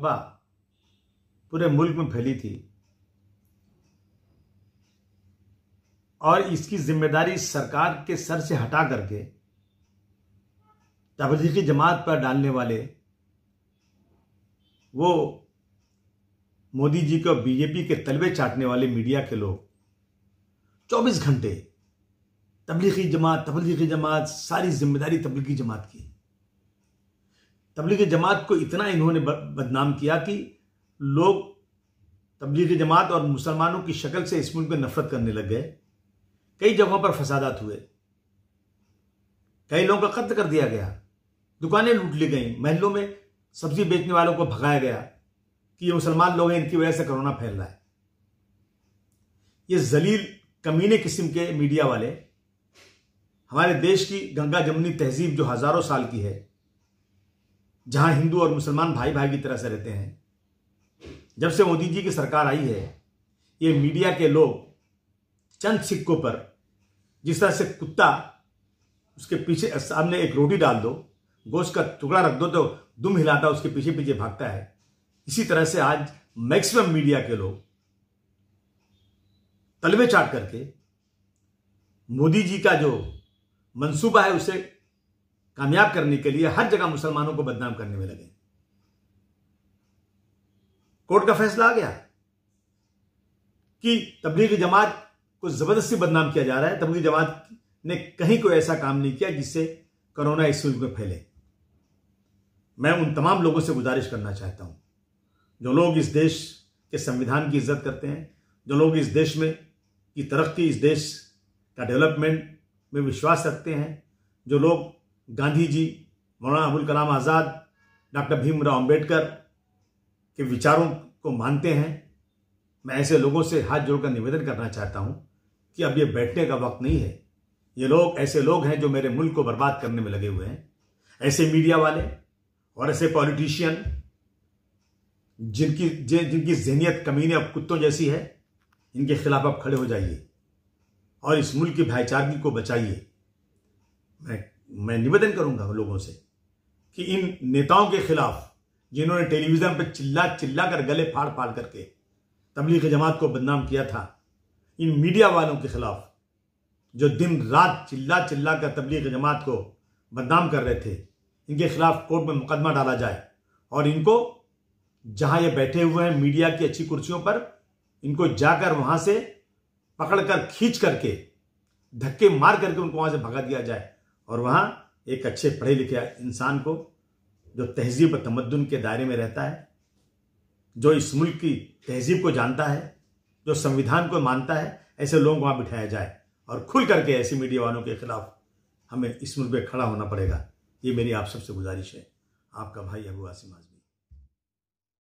वबा पूरे मुल्क में फैली थी और इसकी जिम्मेदारी सरकार के सर से हटा करके तबलीगी जमात पर डालने वाले वो मोदी जी को बीजेपी के तलबे चाटने वाले मीडिया के लोग 24 घंटे तबलीगी जमात तबलीगी जमात सारी जिम्मेदारी तबलीगी जमात की तबलीग जमात को इतना इन्होंने बदनाम किया कि लोग तबलीग जमात और मुसलमानों की शक्ल से इस मुल्क में नफरत करने लग गए कई जगहों पर फसादात हुए कई लोगों का कत्ल कर दिया गया दुकानें लूट ली गई महलों में सब्जी बेचने वालों को भगाया गया कि ये मुसलमान लोग हैं इनकी वजह से कोरोना फैल रहा है ये जलील कमीने किस्म के मीडिया वाले हमारे देश की गंगा जमुनी तहजीब जो हजारों साल की है जहां हिंदू और मुसलमान भाई भाई की तरह से रहते हैं जब से मोदी जी की सरकार आई है ये मीडिया के लोग चंद सिक्कों पर जिस तरह से कुत्ता उसके पीछे सामने एक रोटी डाल दो गोश्त का टुकड़ा रख दो तो दुम हिलाता उसके पीछे पीछे भागता है इसी तरह से आज मैक्सिमम मीडिया के लोग तलवे चाट करके मोदी जी का जो मंसूबा है उसे कामयाब करने के लिए हर जगह मुसलमानों को बदनाम करने में लगे कोर्ट का फैसला आ गया कि तबलीगी जमात को जबरदस्ती बदनाम किया जा रहा है तबलीगी जमात ने कहीं कोई ऐसा काम नहीं किया जिससे कोरोना इस में फैले मैं उन तमाम लोगों से गुजारिश करना चाहता हूं जो लोग इस देश के संविधान की इज्जत करते हैं जो लोग इस देश में की तरक्की इस देश का डेवलपमेंट में विश्वास रखते हैं जो लोग गांधी जी मौलाना अबुल कलाम आज़ाद डॉक्टर भीमराव अंबेडकर के विचारों को मानते हैं मैं ऐसे लोगों से हाथ जोड़कर निवेदन करना चाहता हूं कि अब ये बैठने का वक्त नहीं है ये लोग ऐसे लोग हैं जो मेरे मुल्क को बर्बाद करने में लगे हुए हैं ऐसे मीडिया वाले और ऐसे पॉलिटिशियन जिनकी जिनकी जहनीत कमीने अब कुत्तों जैसी है इनके खिलाफ आप खड़े हो जाइए और इस मुल्क की भाईचारगी को बचाइए मैं मैं निवेदन करूंगा लोगों से कि इन नेताओं के खिलाफ जिन्होंने टेलीविजन पर चिल्ला चिल्ला कर गले फाड़ फाड़ करके तबलीग जमात को बदनाम किया था इन मीडिया वालों के खिलाफ जो दिन रात चिल्ला चिल्ला कर तबलीग जमात को बदनाम कर रहे थे इनके खिलाफ कोर्ट में मुकदमा डाला जाए और इनको जहां ये बैठे हुए हैं मीडिया की अच्छी कुर्सियों पर इनको जाकर वहां से पकड़कर खींच करके धक्के मार करके उनको वहां से भगा दिया जाए और वहाँ एक अच्छे पढ़े लिखे इंसान को जो तहजीब तमद्दन के दायरे में रहता है जो इस मुल्क की तहजीब को जानता है जो संविधान को मानता है ऐसे लोगों को वहाँ बिठाया जाए और खुल करके ऐसे मीडिया वालों के खिलाफ हमें इस मुल्क में खड़ा होना पड़ेगा ये मेरी आप सबसे गुजारिश है आपका भाई अबू आसिम आजमी